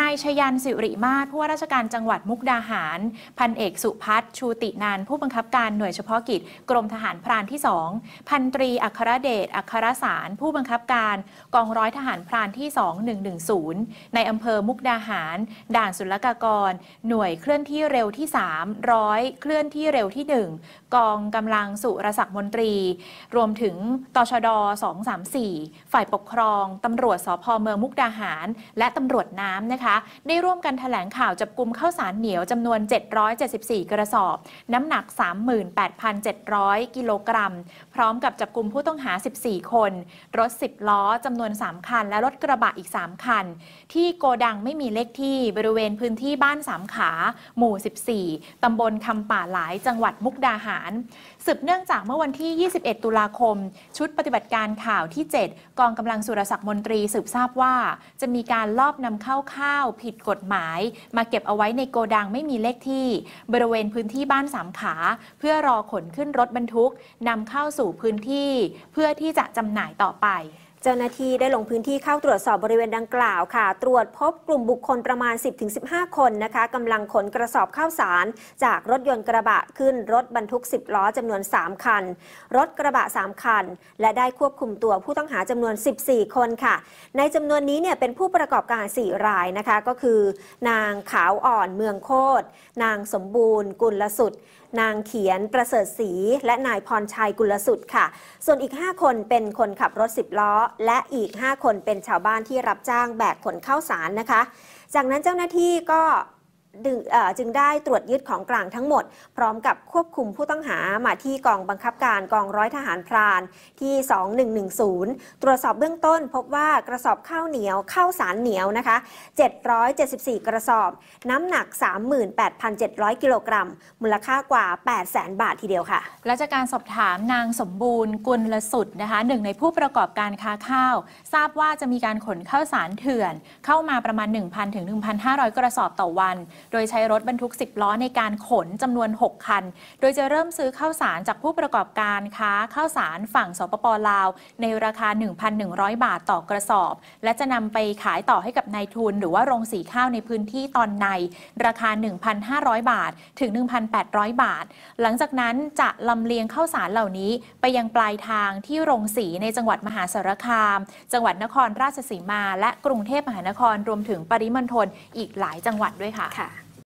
นายชยันสิริมาศผู้ว่าราชการจังหวัดมุกดาหารพันเอกสุพัฒชูตินานผู้บังคับการหน่วยเฉพาะกิจ กรมทหารพรานที่สองพันตรีอัครเดชอัครสารผู้บังคับการกองร้อยทหารพรานที่2110 ในอำเภอมุกดาหาร ด่านศุลกากร หน่วยเคลื่อนที่เร็วที่3ร้อยเคลื่อนที่เร็วที่ 1 กองกำลังสุรศักดิ์มนตรีรวมถึงตชด234ฝ่ายปกครองตำรวจสพเมืองมุกดาหาร และตำรวจน้ำนะคะคะได้ร่วมกันถแถลงข่าวจับกลุ่มข้าวสารเหนียว จำนวน 774 กระสอบ น้ำหนัก 38,700 กิโลกรัม พร้อมกับจับกลุ่มผู้ต้องหา 14 คน รถ10 ล้อ จำนวน 3 คัน และรถกระบะอีก 3 คัน ที่โกดังไม่มีเลขที่บริเวณพื้นที่บ้านสามขา หมู่ 14 ตำบลคำป่าหลายจังหวัดมุกดาหาร สืบเนื่องจากเมื่อวันที่ 21 ตุลาคม ชุดปฏิบัติการข่าวที่ 7 กองกำลังสุรศักดิ์มนตรีสืบทราบว่าจะมีการลอบนำเข้าข้าาวผิดกฎหมายมาเก็บเอาไว้ในโกดังไม่มีเลขที่ บริเวณพื้นที่บ้านสามขา เพื่อรอขนขึ้นรถบรรทุกนำเข้าสู่พื้นที่ เพื่อที่จะจำหน่ายต่อไปเจ้าหน้าที่ได้ลงพื้นที่เข้าตรวจสอบบริเวณดังกล่าวค่ะ ตรวจพบกลุ่มบุคคลประมาณ 10-15 คนนะคะกำลังขนกระสอบข้าวสาร จากรถยนต์กระบะขึ้นรถบรรทุก 10 ล้อจำนวน 3 คัน รถกระบะ 3 คัน และได้ควบคุมตัวผู้ต้องหาจำนวน 14 คนค่ะ ในจำนวนนี้เนี่ยเป็นผู้ประกอบการ4รายนะคะ ก็คือ นางขาวอ่อน เมืองโคตนางสมบูรณ์กุลสุดนางเขียนประเสริฐศรีและนายพรชัยกุลสุดค่ะ ส่วนอีก 5 คนเป็นคนขับรถ 10ล้อและอีก 5 คนเป็นชาวบ้านที่รับจ้าง แบกขนข้าวสารนะคะ จากนั้นเจ้าหน้าที่ก็จึงได้ตรวจยึดของกลางทั้งหมด พร้อมกับควบคุมผู้ต้องหามาที่กองบังคับการกองร้อยทหารพรานที่ 2110 ตรวจสอบเบื้องต้นพบว่ากระสอบข้าวเหนียวข้าวสารเหนียวนะคะ774 กระสอบ น้ำหนัก 38,700 กิโลกรัมมูลค่ากว่า 800,000 บาททีเดียวค่ะและจากการสอบถามนางสมบูรณ์กุลสุดนะคะหนึ่งในผู้ประกอบการค้าข้าว ทราบว่าจะมีการขนข้าวสารเถื่อน เข้ามาประมาณ1,000ถึง1,500 กระสอบต่อวันโดยใช้รถบรรทุก 10 ล้อในการขนจำนวน 6 คัน โดยจะเริ่มซื้อข้าวสารจากผู้ประกอบการค้าข้าวสารฝั่งสปปลาว ในราคา 1,100 บาทต่อกระสอบ และจะนำไปขายต่อให้กับนายทุน หรือว่าโรงสีข้าวในพื้นที่ตอนใน ราคา 1,500 บาท ถึง 1,800 บาท หลังจากนั้นจะลำเลียงข้าวสารเหล่านี้ ไปยังปลายทางที่โรงสีในจังหวัดมหาสารคาม จังหวัดนครราชสีมา และกรุงเทพมหานครรวมถึงปริมณฑลอีกหลายจังหวัดด้วยค่ะ